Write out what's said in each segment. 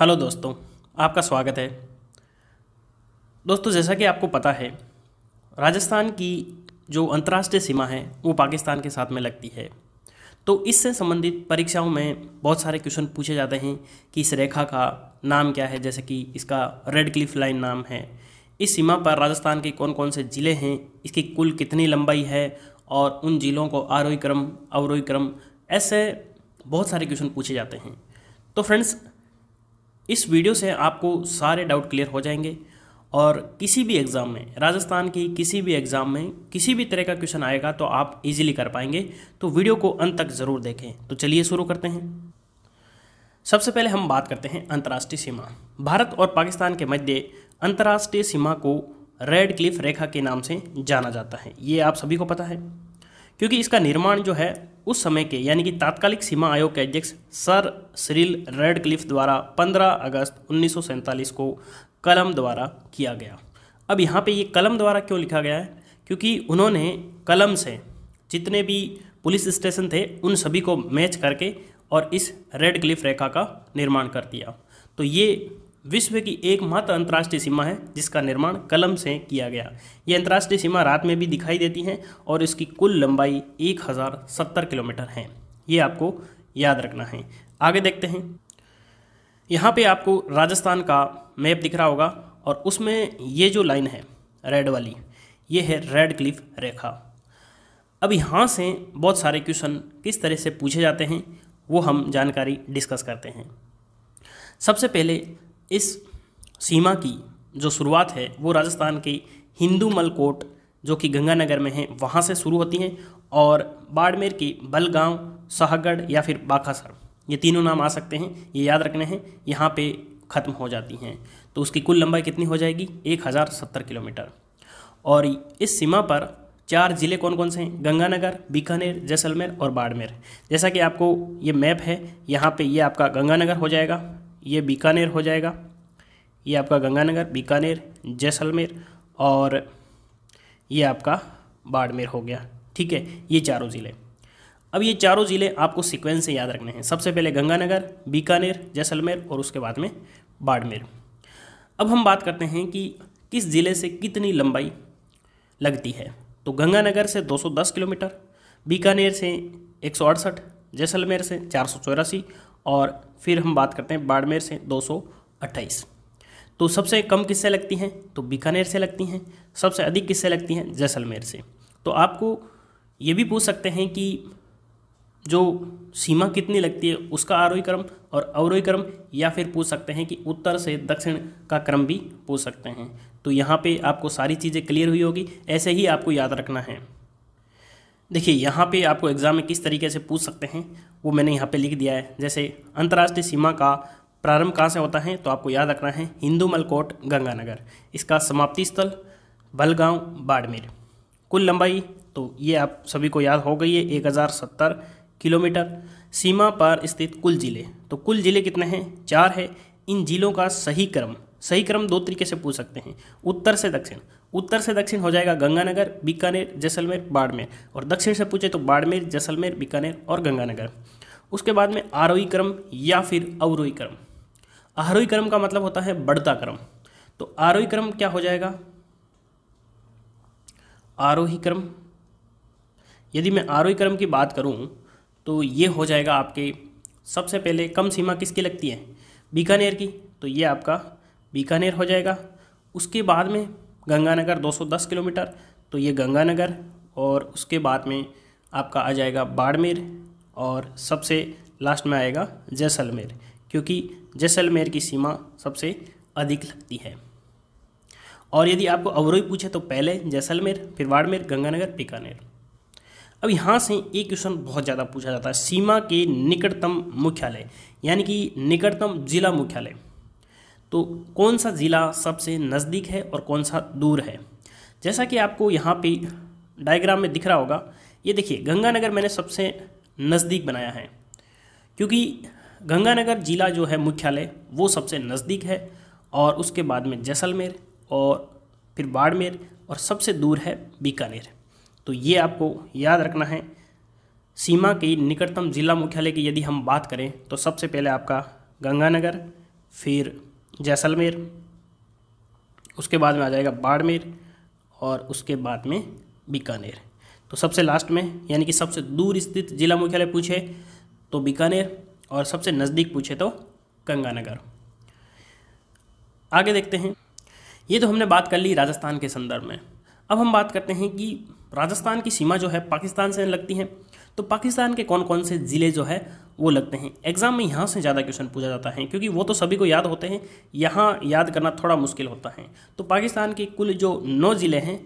hello दोस्तों आपका स्वागत है दोस्तों जैसा कि आपको पता है राजस्थान की जो अंतर्राष्ट्रीय सीमा है वो पाकिस्तान के साथ में लगती है तो इससे संबंधित परीक्षाओं में बहुत सारे क्वेश्चन पूछे जाते हैं कि इस रेखा का नाम क्या है जैसे कि इसका रेड क्लिफ लाइन नाम है इस सीमा पर राजस्थान के कौन कौन से ज़िले हैं इसकी कुल कितनी लंबाई है और उन ज़िलों को आरोही क्रम अवरोही क्रम ऐसे बहुत सारे क्वेश्चन पूछे जाते हैं तो फ्रेंड्स इस वीडियो से आपको सारे डाउट क्लियर हो जाएंगे और किसी भी एग्ज़ाम में राजस्थान की किसी भी एग्ज़ाम में किसी भी तरह का क्वेश्चन आएगा तो आप इजीली कर पाएंगे तो वीडियो को अंत तक ज़रूर देखें तो चलिए शुरू करते हैं सबसे पहले हम बात करते हैं अंतर्राष्ट्रीय सीमा भारत और पाकिस्तान के मध्य अंतर्राष्ट्रीय सीमा को रेड क्लिफ रेखा के नाम से जाना जाता है ये आप सभी को पता है क्योंकि इसका निर्माण जो है उस समय के यानी कि तात्कालिक सीमा आयोग के अध्यक्ष सर श्रील क्लिफ द्वारा 15 अगस्त उन्नीस को कलम द्वारा किया गया अब यहाँ पे ये कलम द्वारा क्यों लिखा गया है क्योंकि उन्होंने कलम से जितने भी पुलिस स्टेशन थे उन सभी को मैच करके और इस रेड क्लिफ रेखा का निर्माण कर दिया तो ये विश्व की एकमात्र अंतर्राष्ट्रीय सीमा है जिसका निर्माण कलम से किया गया ये अंतर्राष्ट्रीय सीमा रात में भी दिखाई देती है और इसकी कुल लंबाई एक हज़ार सत्तर किलोमीटर है ये आपको याद रखना है आगे देखते हैं यहाँ पे आपको राजस्थान का मैप दिख रहा होगा और उसमें ये जो लाइन है रेड वाली ये है रेड क्लिफ रेखा अब यहाँ से बहुत सारे क्वेश्चन किस तरह से पूछे जाते हैं वो हम जानकारी डिस्कस करते हैं सबसे पहले इस सीमा की जो शुरुआत है वो राजस्थान की हिंदू मलकोट जो कि गंगानगर में है वहाँ से शुरू होती है और बाड़मेर की बलगांव शाहगढ़ या फिर बाखासर ये तीनों नाम आ सकते हैं ये याद रखने हैं यहाँ पे ख़त्म हो जाती हैं तो उसकी कुल लंबाई कितनी हो जाएगी एक हज़ार सत्तर किलोमीटर और इस सीमा पर चार ज़िले कौन कौन से हैं गंगानगर बीकानेर जैसलमेर और बाड़मेर जैसा कि आपको ये मैप है यहाँ पे ये आपका गंगानगर हो जाएगा ये बीकानेर हो जाएगा ये आपका गंगानगर बीकानेर जैसलमेर और ये आपका बाड़मेर हो गया ठीक है ये चारों ज़िले अब ये चारों ज़िले आपको सीक्वेंस से याद रखने हैं सबसे पहले गंगानगर बीकानेर जैसलमेर और उसके बाद में बाड़मेर अब हम बात करते हैं कि किस ज़िले से कितनी लंबाई लगती है तो गंगानगर से 210 किलोमीटर बीकानेर से एक जैसलमेर से चार और फिर हम बात करते हैं बाड़मेर से दो तो सबसे कम किससे लगती हैं तो बीकानेर से लगती हैं सबसे अधिक किससे लगती हैं जैसलमेर से तो आपको ये भी पूछ सकते हैं कि जो सीमा कितनी लगती है उसका आरोही क्रम और अवरोही क्रम या फिर पूछ सकते हैं कि उत्तर से दक्षिण का क्रम भी पूछ सकते हैं तो यहाँ पे आपको सारी चीज़ें क्लियर हुई होगी ऐसे ही आपको याद रखना है देखिए यहाँ पे आपको एग्ज़ाम में किस तरीके से पूछ सकते हैं वो मैंने यहाँ पे लिख दिया है जैसे अंतर्राष्ट्रीय सीमा का प्रारंभ कहाँ से होता है तो आपको याद रखना है हिंदू मलकोट गंगानगर इसका समाप्ति स्थल बलगांव बाड़मेर कुल लंबाई तो ये आप सभी को याद हो गई है एक हज़ार सत्तर किलोमीटर सीमा पर स्थित कुल ज़िले तो कुल ज़िले कितने हैं चार है इन ज़िलों का सही क्रम सही क्रम दो तरीके से पूछ सकते हैं उत्तर से दक्षिण उत्तर से दक्षिण हो जाएगा गंगानगर बीकानेर जैसलमेर बाड़मेर और दक्षिण से पूछे तो बाड़मेर जैसलमेर बीकानेर और गंगानगर उसके बाद में आरोही क्रम या फिर अवरोही क्रम आरोही क्रम का मतलब होता है बढ़ता क्रम तो आरोही क्रम क्या हो जाएगा आरोही क्रम यदि मैं आरोही क्रम की बात करूं तो ये हो जाएगा आपके सबसे पहले कम सीमा किसकी लगती है बीकानेर की तो ये आपका बीकानेर हो जाएगा उसके बाद में गंगानगर 210 किलोमीटर तो ये गंगानगर और उसके बाद में आपका आ जाएगा बाड़मेर और सबसे लास्ट में आएगा जैसलमेर क्योंकि जैसलमेर की सीमा सबसे अधिक लगती है और यदि आपको अवरोही पूछे तो पहले जैसलमेर फिर बाड़मेर गंगानगर बीकानेर अब यहाँ से एक क्वेश्चन बहुत ज़्यादा पूछा जाता है सीमा के निकटतम मुख्यालय यानी कि निकटतम जिला मुख्यालय तो कौन सा ज़िला सबसे नज़दीक है और कौन सा दूर है जैसा कि आपको यहाँ पे डायग्राम में दिख रहा होगा ये देखिए गंगानगर मैंने सबसे नज़दीक बनाया है क्योंकि गंगानगर ज़िला जो है मुख्यालय वो सबसे नज़दीक है और उसके बाद में जैसलमेर और फिर बाड़मेर और सबसे दूर है बीकानेर तो ये आपको याद रखना है सीमा के निकटतम ज़िला मुख्यालय की यदि हम बात करें तो सबसे पहले आपका गंगानगर फिर जैसलमेर उसके बाद में आ जाएगा बाड़मेर और उसके बाद में बीकानेर तो सबसे लास्ट में यानी कि सबसे दूर स्थित जिला मुख्यालय पूछे तो बीकानेर और सबसे नज़दीक पूछे तो गंगानगर आगे देखते हैं ये तो हमने बात कर ली राजस्थान के संदर्भ में अब हम बात करते हैं कि राजस्थान की सीमा जो है पाकिस्तान से लगती है तो पाकिस्तान के कौन कौन से ज़िले जो है वो लगते हैं एग्जाम में यहाँ से ज़्यादा क्वेश्चन पूछा जाता है क्योंकि वो तो सभी को याद होते हैं यहाँ याद करना थोड़ा मुश्किल होता है तो पाकिस्तान के कुल जो नौ ज़िले हैं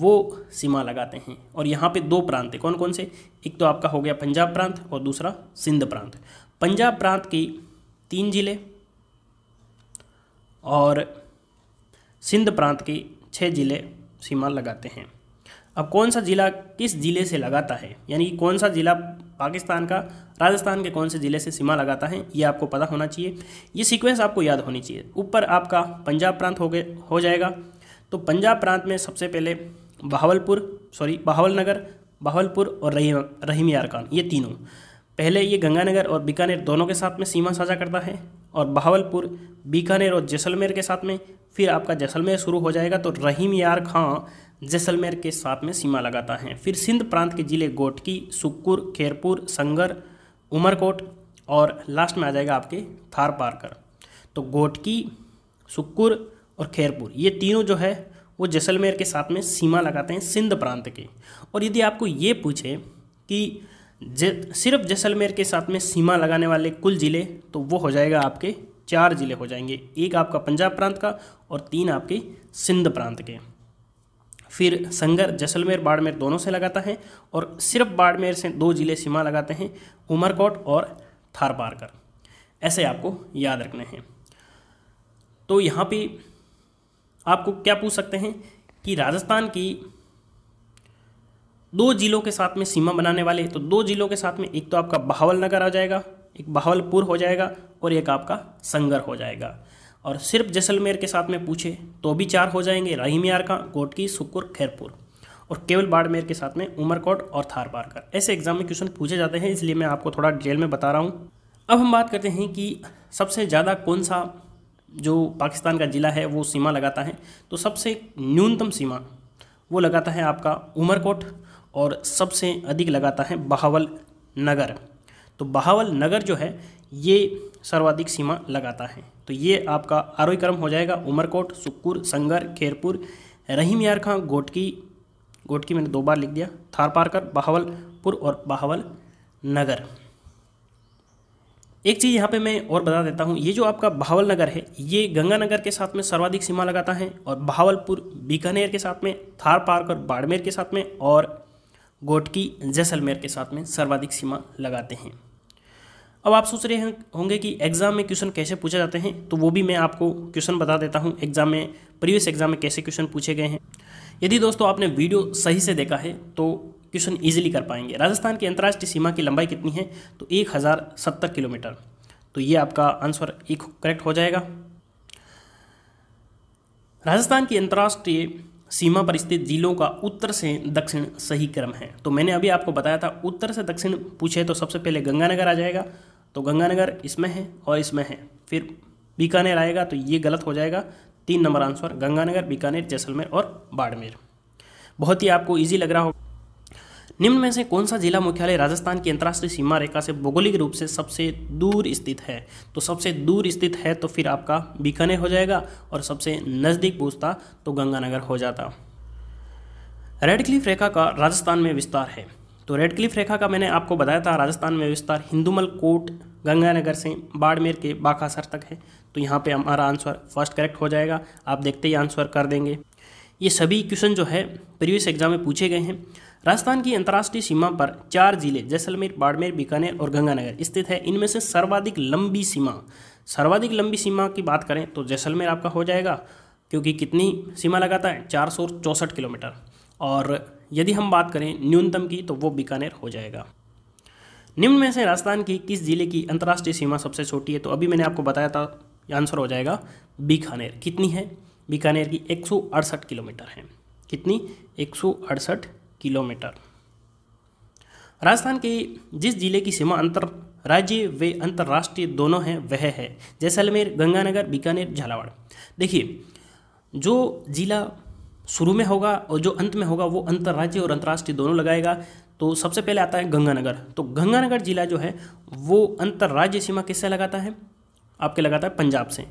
वो सीमा लगाते हैं और यहाँ पे दो प्रांत हैं कौन कौन से एक तो आपका हो गया पंजाब प्रांत और दूसरा सिंध प्रांत पंजाब प्रांत के तीन ज़िले और सिंध प्रांत के छः ज़िले सीमा लगाते हैं अब कौन सा ज़िला किस ज़िले से लगाता है यानी कौन सा ज़िला पाकिस्तान का राजस्थान के कौन से ज़िले से सीमा लगाता है ये आपको पता होना चाहिए ये सीक्वेंस आपको याद होनी चाहिए ऊपर आपका पंजाब प्रांत हो गए हो जाएगा तो पंजाब प्रांत में सबसे पहले बहावलपुर सॉरी बहावल नगर बहावलपुर और रही रहीम यार खान ये तीनों पहले ये गंगानगर और बीकानेर दोनों के साथ में सीमा साझा करता है और बहावलपुर बीकानेर और जैसलमेर के साथ में फिर आपका जैसलमेर शुरू हो जाएगा तो रहीम यार खां जैसलमेर के साथ में सीमा लगाता है फिर सिंध प्रांत के जिले गोटकी सुक्कुर खैरपुर संगर उमरकोट और लास्ट में आ जाएगा आपके थार पारकर तो गोटकी सुक्कुर और खैरपुर ये तीनों जो है वो जैसलमेर के साथ में सीमा लगाते हैं सिंध प्रांत के और यदि आपको ये पूछे कि सिर्फ जैसलमेर के साथ में सीमा लगाने वाले कुल ज़िले तो वो हो जाएगा आपके चार ज़िले हो जाएंगे एक आपका पंजाब प्रांत का और तीन आपके सिंध प्रांत के फिर संगर जैसलमेर बाड़मेर दोनों से लगाता है और सिर्फ बाड़मेर से दो ज़िले सीमा लगाते हैं उमरकोट और थारपारकर ऐसे आपको याद रखने हैं तो यहाँ पे आपको क्या पूछ सकते हैं कि राजस्थान की दो जिलों के साथ में सीमा बनाने वाले तो दो जिलों के साथ में एक तो आपका बहावल नगर आ जाएगा एक बहावलपुर हो जाएगा और एक आपका संगर हो जाएगा और सिर्फ जैसलमेर के साथ में पूछे तो भी चार हो जाएंगे रहीम का कोटकी सुकुर खैरपुर और केवल बाड़मेर के साथ में उमरकोट और थार का ऐसे एग्जाम में क्वेश्चन पूछे जाते हैं इसलिए मैं आपको थोड़ा डिटेल में बता रहा हूँ अब हम बात करते हैं कि सबसे ज़्यादा कौन सा जो पाकिस्तान का ज़िला है वो सीमा लगाता है तो सबसे न्यूनतम सीमा वो लगाता है आपका उमरकोट और सबसे अधिक लगाता है बहावल नगर तो बहावल नगर जो है ये सर्वाधिक सीमा लगाता है तो ये आपका आरोही क्रम हो जाएगा उमरकोट सुक्कुर संगर खेरपुर रहीम यार खां गोटकी गोटकी मैंने दो बार लिख दिया थार पारकर बहावलपुर और बहावल नगर एक चीज़ यहाँ पे मैं और बता देता हूँ ये जो आपका बहावल नगर है ये गंगानगर के साथ में सर्वाधिक सीमा लगाता है और बहावलपुर बीकानेर के साथ में थार पार्क और बाड़मेर के साथ में और गोटकी जैसलमेर के साथ में सर्वाधिक सीमा लगाते हैं अब आप सोच रहे होंगे कि एग्ज़ाम में क्वेश्चन कैसे पूछे जाते हैं तो वो भी मैं आपको क्वेश्चन बता देता हूँ एग्ज़ाम में प्रीवियस एग्ज़ाम में कैसे क्वेश्चन पूछे गए हैं यदि दोस्तों आपने वीडियो सही से देखा है तो क्वेश्चन ईजिली कर पाएंगे राजस्थान की अंतर्राष्ट्रीय सीमा की लंबाई कितनी है तो एक किलोमीटर तो ये आपका आंसर एक करेक्ट हो जाएगा राजस्थान की अंतर्राष्ट्रीय सीमा पर स्थित जिलों का उत्तर से दक्षिण सही क्रम है तो मैंने अभी आपको बताया था उत्तर से दक्षिण पूछे तो सबसे पहले गंगानगर आ जाएगा तो गंगानगर इसमें है और इसमें है फिर बीकानेर आएगा तो ये गलत हो जाएगा तीन नंबर आंसर गंगानगर बीकानेर जैसलमेर और बाड़मेर बहुत ही आपको ईजी लग रहा होगा निम्न में से कौन सा जिला मुख्यालय राजस्थान की अंतर्राष्ट्रीय सीमा रेखा से भौगोलिक रूप से सबसे दूर स्थित है तो सबसे दूर स्थित है तो फिर आपका बीकानेर हो जाएगा और सबसे नज़दीक पूछता तो गंगानगर हो जाता रेड क्लिफ रेखा का राजस्थान में विस्तार है तो रेड क्लिफ रेखा का मैंने आपको बताया था राजस्थान में विस्तार हिंदुमल कोट गंगानगर से बाड़मेर के बाकासर तक है तो यहाँ पे हमारा आंसर फर्स्ट करेक्ट हो जाएगा आप देखते ही आंसर कर देंगे ये सभी क्वेश्चन जो है प्रीवियस एग्जाम में पूछे गए हैं राजस्थान की अंतर्राष्ट्रीय सीमा पर चार जिले जैसलमेर बाड़मेर बीकानेर और गंगानगर स्थित है इनमें से सर्वाधिक लंबी सीमा सर्वाधिक लंबी सीमा की बात करें तो जैसलमेर आपका हो जाएगा क्योंकि कितनी सीमा लगाता है चार किलोमीटर और यदि हम बात करें न्यूनतम की तो वो बीकानेर हो जाएगा निम्न में से राजस्थान की किस जिले की अंतर्राष्ट्रीय सीमा सबसे छोटी है तो अभी मैंने आपको बताया था आंसर हो जाएगा बीकानेर कितनी है बीकानेर की एक किलोमीटर है कितनी एक किलोमीटर राजस्थान के जिस जिले की सीमा अंतर राज्य व अंतर्राष्ट्रीय दोनों हैं वह है जैसलमेर गंगानगर बीकानेर झालावाड़ देखिए जो जिला शुरू में होगा और जो अंत में होगा वो अंतर्राज्य और अंतर्राष्ट्रीय दोनों लगाएगा तो सबसे पहले आता है गंगानगर तो गंगानगर जिला जो है वो अंतर्राज्य सीमा किससे लगाता है आपके लगाता है पंजाब से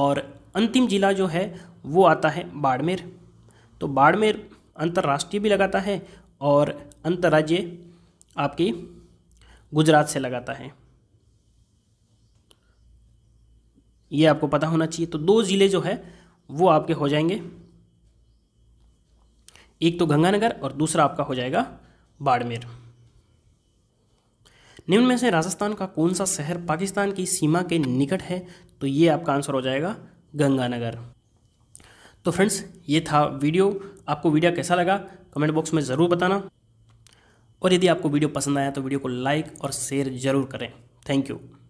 और अंतिम जिला जो है वो आता है बाड़मेर तो बाड़मेर अंतर्राष्ट्रीय भी लगाता है और अंतर्राज्य आपकी गुजरात से लगाता है ये आपको पता होना चाहिए तो दो ज़िले जो है वो आपके हो जाएंगे एक तो गंगानगर और दूसरा आपका हो जाएगा बाड़मेर निम्न में से राजस्थान का कौन सा शहर पाकिस्तान की सीमा के निकट है तो ये आपका आंसर हो जाएगा गंगानगर तो फ्रेंड्स ये था वीडियो आपको वीडियो कैसा लगा कमेंट बॉक्स में ज़रूर बताना और यदि आपको वीडियो पसंद आया तो वीडियो को लाइक और शेयर ज़रूर करें थैंक यू